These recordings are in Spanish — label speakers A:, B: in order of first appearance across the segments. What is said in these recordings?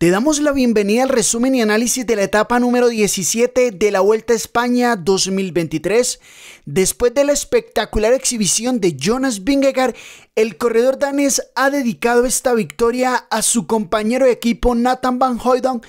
A: Te damos la bienvenida al resumen y análisis de la etapa número 17 de la Vuelta a España 2023. Después de la espectacular exhibición de Jonas Vingegaard, el corredor danés ha dedicado esta victoria a su compañero de equipo Nathan Van Hoydon.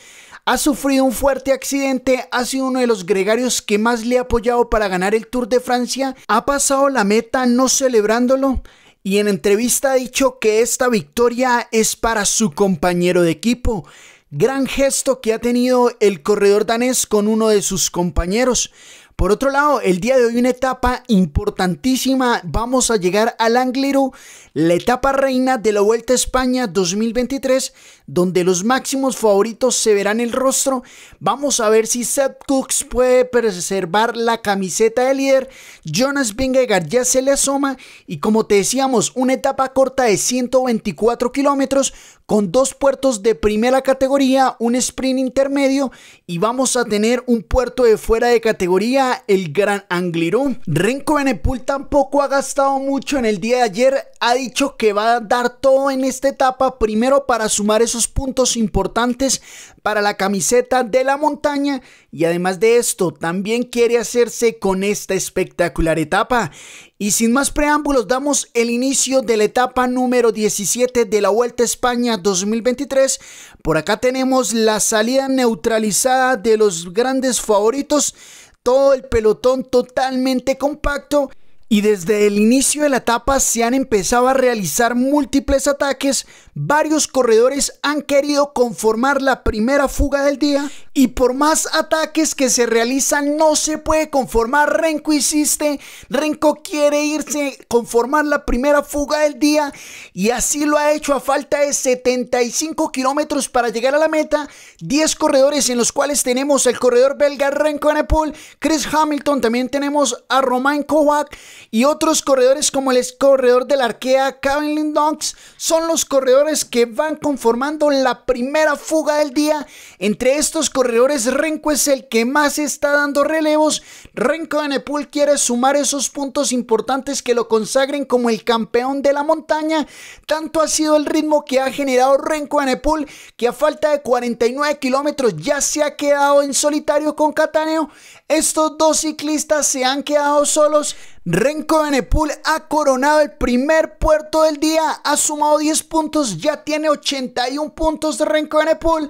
A: Ha sufrido un fuerte accidente, ha sido uno de los gregarios que más le ha apoyado para ganar el Tour de Francia. Ha pasado la meta no celebrándolo y en entrevista ha dicho que esta victoria es para su compañero de equipo. Gran gesto que ha tenido el corredor danés con uno de sus compañeros. Por otro lado, el día de hoy una etapa importantísima. Vamos a llegar al Angliru, la etapa reina de la Vuelta a España 2023, donde los máximos favoritos se verán el rostro. Vamos a ver si Seth Cooks puede preservar la camiseta de líder. Jonas Vingegaard ya se le asoma y como te decíamos, una etapa corta de 124 kilómetros con dos puertos de primera categoría, un sprint intermedio y vamos a tener un puerto de fuera de categoría, el Gran Anglirón. Renko Benepul tampoco ha gastado mucho en el día de ayer, ha dicho que va a dar todo en esta etapa, primero para sumar esos puntos importantes para la camiseta de la montaña y además de esto también quiere hacerse con esta espectacular etapa. Y sin más preámbulos damos el inicio de la etapa número 17 de la Vuelta a España 2023. Por acá tenemos la salida neutralizada de los grandes favoritos todo el pelotón totalmente compacto y desde el inicio de la etapa se han empezado a realizar múltiples ataques, varios corredores han querido conformar la primera fuga del día y por más ataques que se realizan no se puede conformar, Renko hiciste. Renko quiere irse, conformar la primera fuga del día y así lo ha hecho a falta de 75 kilómetros para llegar a la meta, 10 corredores en los cuales tenemos el corredor belga Renko Nepal, Chris Hamilton, también tenemos a Romain Kovac, y otros corredores como el corredor de la arquea Kevin Dunks son los corredores que van conformando la primera fuga del día. Entre estos corredores, Renko es el que más está dando relevos. Renko de Nepal quiere sumar esos puntos importantes que lo consagren como el campeón de la montaña. Tanto ha sido el ritmo que ha generado Renko de Nepal que a falta de 49 kilómetros ya se ha quedado en solitario con Cataneo. Estos dos ciclistas se han quedado solos. Renko Benepul ha coronado el primer puerto del día, ha sumado 10 puntos, ya tiene 81 puntos de Renko Benepul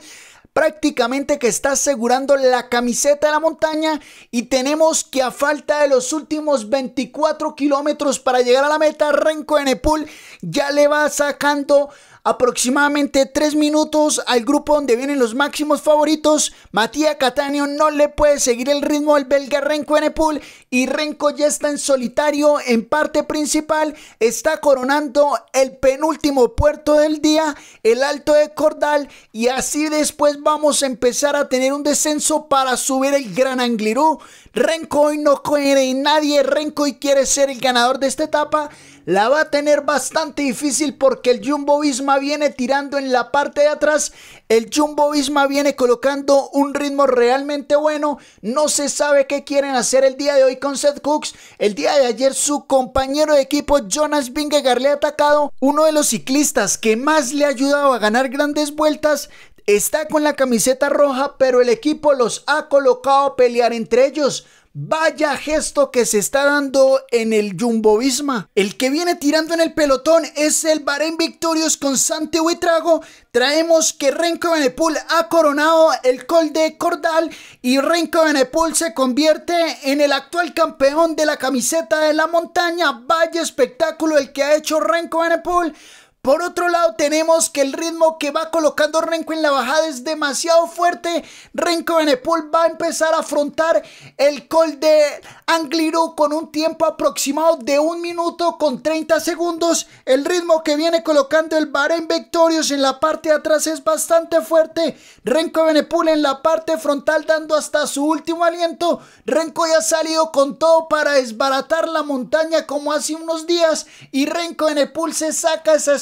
A: prácticamente que está asegurando la camiseta de la montaña y tenemos que a falta de los últimos 24 kilómetros para llegar a la meta, Renko nepul ya le va sacando aproximadamente 3 minutos al grupo donde vienen los máximos favoritos. Matías Catania no le puede seguir el ritmo al belga Renko Epool. y Renko ya está en solitario en parte principal. Está coronando el penúltimo puerto del día, el Alto de Cordal y así después vamos a empezar a tener un descenso para subir el Gran Anglirú y no quiere y nadie. Renkoy quiere ser el ganador de esta etapa. La va a tener bastante difícil porque el Jumbo Visma viene tirando en la parte de atrás. El Jumbo Visma viene colocando un ritmo realmente bueno. No se sabe qué quieren hacer el día de hoy con Seth Cooks. El día de ayer su compañero de equipo Jonas Vingegaard le ha atacado. Uno de los ciclistas que más le ha ayudado a ganar grandes vueltas Está con la camiseta roja, pero el equipo los ha colocado a pelear entre ellos. Vaya gesto que se está dando en el Jumbo Visma. El que viene tirando en el pelotón es el Bahrein Victorious con Santi Huitrago. Traemos que Renko Benepul ha coronado el col de Cordal y Renko Benepul se convierte en el actual campeón de la camiseta de la montaña. Vaya espectáculo el que ha hecho Renko Benepul. Por otro lado, tenemos que el ritmo que va colocando Renko en la bajada es demasiado fuerte. Renko Benepool va a empezar a afrontar el col de Angliru con un tiempo aproximado de 1 minuto con 30 segundos. El ritmo que viene colocando el Bahrein Victorious en la parte de atrás es bastante fuerte. Renko Benepool en la parte frontal dando hasta su último aliento. Renko ya ha salido con todo para desbaratar la montaña como hace unos días. Y Renko Benepul se saca esa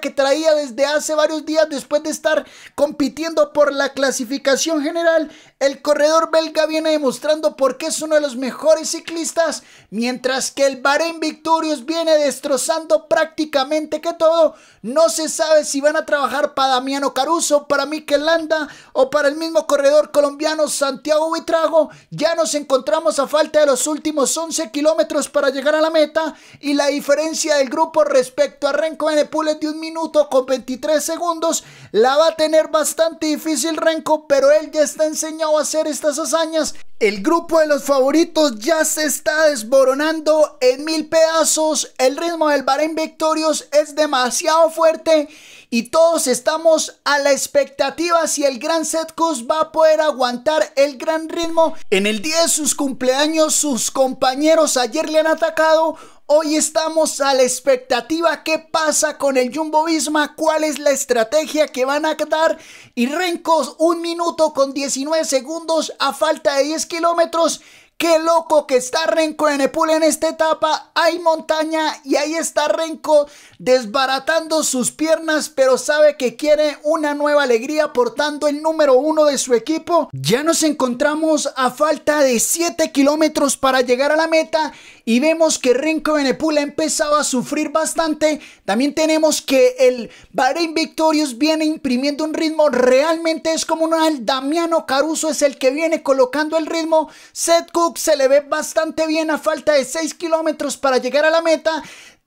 A: que traía desde hace varios días después de estar compitiendo por la clasificación general. El corredor belga viene demostrando por qué es uno de los mejores ciclistas Mientras que el Bahrein Victorious viene destrozando prácticamente que todo, no se sabe si van a trabajar para Damiano Caruso, para Mikel Landa o para el mismo corredor colombiano Santiago Buitrago. Ya nos encontramos a falta de los últimos 11 kilómetros para llegar a la meta y la diferencia del grupo respecto a Renko es de un minuto con 23 segundos la va a tener bastante difícil Renko, pero él ya está enseñado a hacer estas hazañas el grupo de los favoritos ya se está desboronando en mil pedazos. El ritmo del Bahrein Victorious es demasiado fuerte y todos estamos a la expectativa si el Gran Setkus va a poder aguantar el gran ritmo. En el día de sus cumpleaños, sus compañeros ayer le han atacado. Hoy estamos a la expectativa qué pasa con el Jumbo Visma, cuál es la estrategia que van a dar y Rencos un minuto con 19 segundos a falta de 10 kilómetros. Qué loco que está Renko de Nepal en esta etapa. Hay montaña y ahí está Renko desbaratando sus piernas, pero sabe que quiere una nueva alegría portando el número uno de su equipo. Ya nos encontramos a falta de 7 kilómetros para llegar a la meta y vemos que Renko de ha empezaba a sufrir bastante. También tenemos que el Bahrain Victorious viene imprimiendo un ritmo realmente es como un Damiano Caruso es el que viene colocando el ritmo. Seth se le ve bastante bien a falta de 6 kilómetros para llegar a la meta.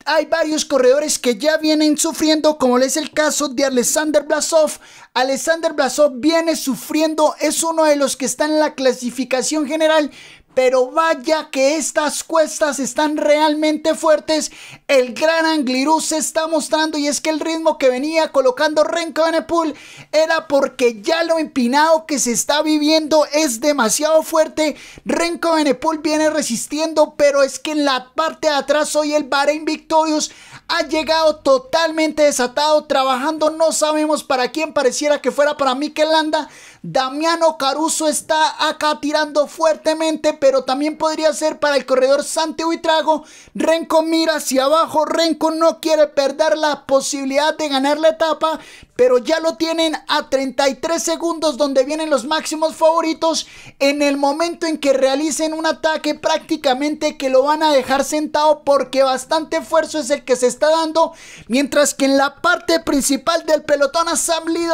A: Hay varios corredores que ya vienen sufriendo, como es el caso de Alexander Blasov. Alexander Blasov viene sufriendo, es uno de los que está en la clasificación general, pero vaya que estas cuestas están realmente fuertes. El gran anglirus se está mostrando y es que el ritmo que venía colocando Renko Benepool era porque ya lo empinado que se está viviendo es demasiado fuerte. Renko Benepool viene resistiendo, pero es que en la parte de atrás hoy el Bahrein Victorious ha llegado totalmente desatado, trabajando no sabemos para quién, pareciera que fuera para Mikel Landa. Damiano Caruso está acá tirando fuertemente, pero también podría ser para el corredor Sante Huitrago. Renko mira hacia abajo, Renko no quiere perder la posibilidad de ganar la etapa, pero ya lo tienen a 33 segundos donde vienen los máximos favoritos en el momento en que realicen un ataque prácticamente que lo van a dejar sentado porque bastante esfuerzo es el que se está dando mientras que en la parte principal del pelotón a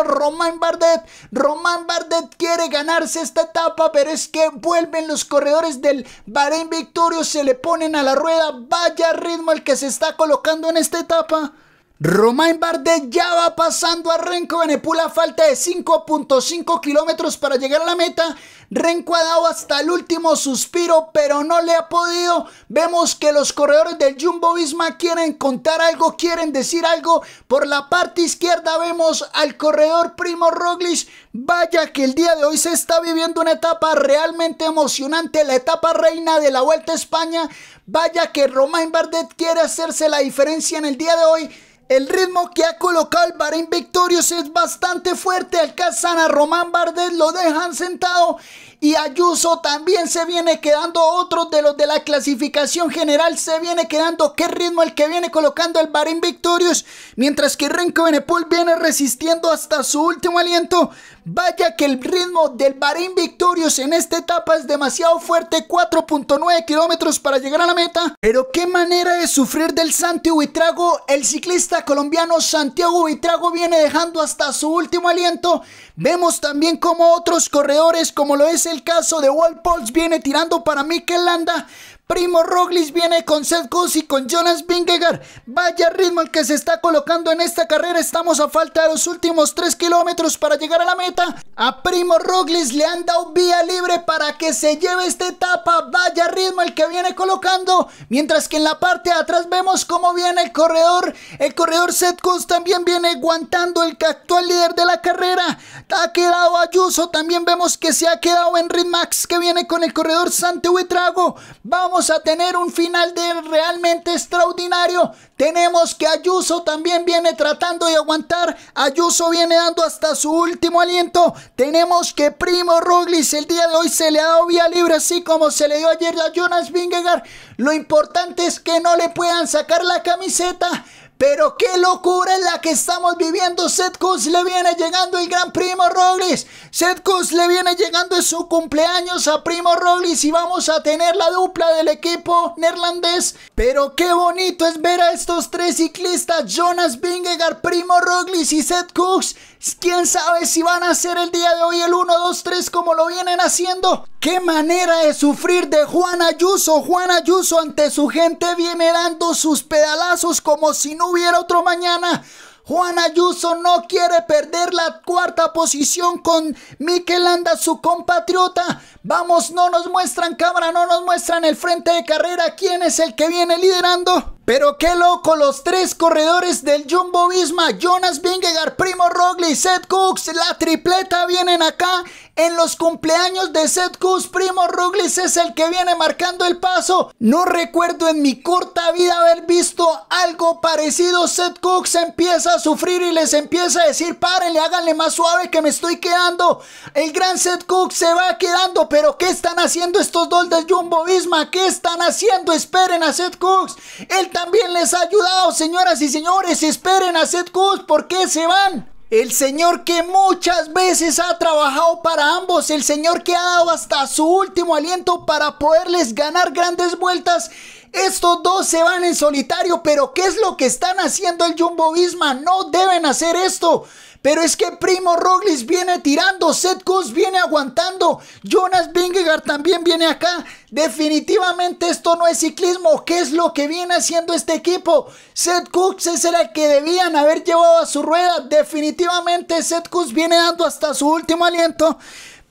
A: Román Bardet Román Bardet quiere ganarse esta etapa pero es que vuelven los corredores del Bahrein victorio se le ponen a la rueda. Vaya ritmo el que se está colocando en esta etapa. Romain Bardet ya va pasando a Renko Benepula, falta de 5.5 kilómetros para llegar a la meta. Renko ha dado hasta el último suspiro, pero no le ha podido. Vemos que los corredores del Jumbo Visma quieren contar algo, quieren decir algo. Por la parte izquierda vemos al corredor Primo Roglic. Vaya que el día de hoy se está viviendo una etapa realmente emocionante, la etapa reina de la Vuelta a España. Vaya que Romain Bardet quiere hacerse la diferencia en el día de hoy. El ritmo que ha colocado el Bahrein Victorious es bastante fuerte. Alcanzan a Román Bardet, lo dejan sentado y Ayuso también se viene quedando otro de los de la clasificación general. Se viene quedando. Qué ritmo el que viene colocando el Barín Victorious. Mientras que Renko Benepul viene resistiendo hasta su último aliento. Vaya que el ritmo del Barín Victorious en esta etapa es demasiado fuerte. 4.9 kilómetros para llegar a la meta. Pero qué manera de sufrir del Santiago Huitrago. El ciclista colombiano Santiago Huitrago viene dejando hasta su último aliento. Vemos también como otros corredores, como lo es el caso de Walpols, viene tirando para Mikel Landa, Primo Roglis viene con Seth y con Jonas Vingegaard. Vaya ritmo el que se está colocando en esta carrera. Estamos a falta de los últimos 3 kilómetros para llegar a la meta. A Primo Roglic le han dado vía libre para que se lleve esta etapa. Vaya ritmo el que viene colocando. Mientras que en la parte de atrás vemos cómo viene el corredor. El corredor Seth también viene aguantando el actual líder de la carrera. Ha quedado Ayuso. También vemos que se ha quedado en Max que viene con el corredor Sante Huitrago. Vamos a tener un final de realmente extraordinario. Tenemos que Ayuso también viene tratando de aguantar. Ayuso viene dando hasta su último aliento. Tenemos que Primo Roglic el día de hoy se le ha dado vía libre, así como se le dio ayer a Jonas Vingegaard. Lo importante es que no le puedan sacar la camiseta pero qué locura es la que estamos viviendo. setcus le viene llegando el gran primo Roglic. setcus le viene llegando en su cumpleaños a primo Roglic y vamos a tener la dupla del equipo neerlandés. Pero qué bonito es ver a estos tres ciclistas, Jonas Vingegaard, primo Roglic y Setkus ¿Quién sabe si van a hacer el día de hoy el 1, 2, 3 como lo vienen haciendo? ¿Qué manera de sufrir de Juan Ayuso? Juan Ayuso ante su gente viene dando sus pedalazos como si no hubiera otro mañana. Juan Ayuso no quiere perder la cuarta posición con Miquel Anda, su compatriota. Vamos, no nos muestran cámara, no nos muestran el frente de carrera. ¿Quién es el que viene liderando? Pero qué loco, los tres corredores del Jumbo Visma, Jonas Vingegaard, Primo Roglic, Set Cooks, la tripleta vienen acá en los cumpleaños de Set Cooks. Primo Roglic es el que viene marcando el paso. No recuerdo en mi corta vida haber visto algo parecido. Set Cooks empieza a sufrir y les empieza a decir, párenle, háganle más suave que me estoy quedando. El gran Set Cooks se va quedando, pero ¿qué están haciendo estos dos del Jumbo Visma? ¿Qué están haciendo? Esperen a Set Cooks. El también les ha ayudado, señoras y señores. Esperen a Seth porque ¿por se van? El Señor que muchas veces ha trabajado para ambos, el Señor que ha dado hasta su último aliento para poderles ganar grandes vueltas estos dos se van en solitario, pero ¿qué es lo que están haciendo el Jumbo Visma? No deben hacer esto. Pero es que Primo Roglic viene tirando, Seth Kuss viene aguantando, Jonas Vingegaard también viene acá. Definitivamente esto no es ciclismo. ¿Qué es lo que viene haciendo este equipo? Seth Cooks es el que debían haber llevado a su rueda. Definitivamente Seth Cooks viene dando hasta su último aliento.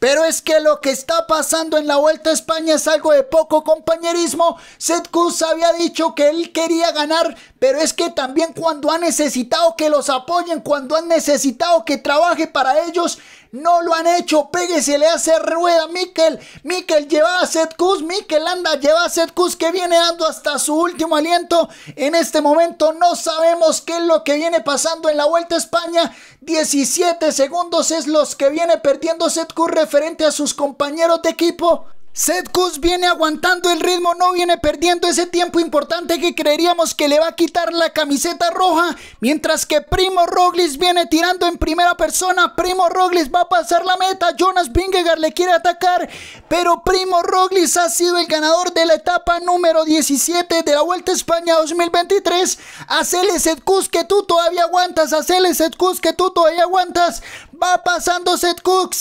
A: Pero es que lo que está pasando en la Vuelta a España es algo de poco compañerismo. Seth había dicho que él quería ganar, pero es que también cuando ha necesitado que los apoyen, cuando han necesitado que trabaje para ellos, no lo han hecho. se le hace rueda, Mikel. Mikel, lleva a Seth Mikel, anda, lleva a Seth que viene dando hasta su último aliento. En este momento no sabemos qué es lo que viene pasando en la Vuelta a España. 17 segundos es los que viene perdiendo Seth referente a sus compañeros de equipo. Kuz viene aguantando el ritmo, no viene perdiendo ese tiempo importante que creeríamos que le va a quitar la camiseta roja, mientras que Primo Roglis viene tirando en primera persona, Primo Roglis va a pasar la meta, Jonas Vingegaard le quiere atacar, pero Primo Roglis ha sido el ganador de la etapa número 17 de la Vuelta a España 2023, hacele Setcus que tú todavía aguantas, hacele Setcus que tú todavía aguantas, va pasando Seth Cook.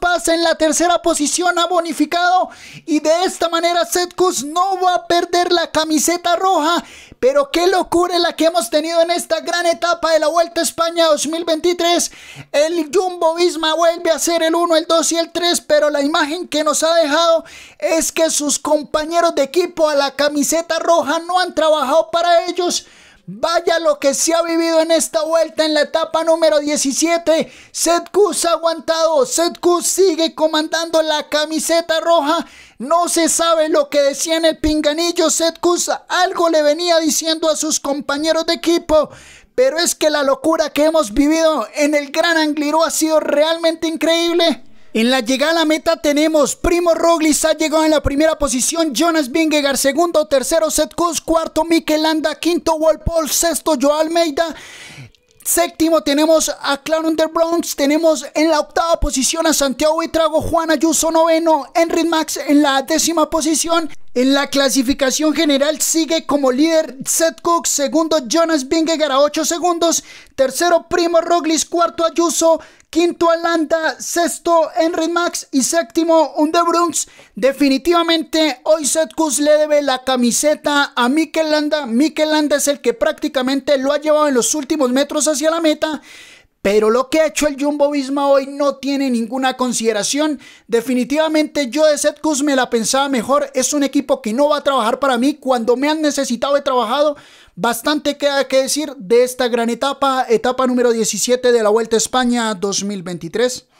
A: pasa en la tercera posición, ha bonificado. Y de esta manera Seth no va a perder la camiseta roja. Pero qué locura la que hemos tenido en esta gran etapa de la Vuelta a España 2023. El Jumbo Visma vuelve a ser el 1, el 2 y el 3. Pero la imagen que nos ha dejado es que sus compañeros de equipo a la camiseta roja no han trabajado para ellos. Vaya lo que se ha vivido en esta vuelta en la etapa número 17. setcus ha aguantado. setcus sigue comandando la camiseta roja. No se sabe lo que decía en el pinganillo. setcus algo le venía diciendo a sus compañeros de equipo. Pero es que la locura que hemos vivido en el Gran Angliru ha sido realmente increíble. En la llegada a la meta tenemos Primo Roglic ha llegado en la primera posición, Jonas Bingegar segundo, tercero Seth Kuss, cuarto Landa, quinto Walpole, sexto Joao Almeida, Séptimo tenemos a Clarence under tenemos en la octava posición a Santiago Trago, Juana Ayuso noveno, Henry Max en la décima posición, en la clasificación general sigue como líder Seth Cook, segundo Jonas Vingegaard a 8 segundos, tercero Primo Roglic, cuarto Ayuso, quinto Alanda, sexto Henry Max y séptimo Underbruns. Definitivamente hoy Seth Cook le debe la camiseta a Mikel Landa. es el que prácticamente lo ha llevado en los últimos metros hacia la meta pero lo que ha hecho el Jumbo Visma hoy no tiene ninguna consideración. Definitivamente yo de setcus me la pensaba mejor. Es un equipo que no va a trabajar para mí. Cuando me han necesitado he trabajado. Bastante queda que decir de esta gran etapa, etapa número 17 de la Vuelta a España 2023.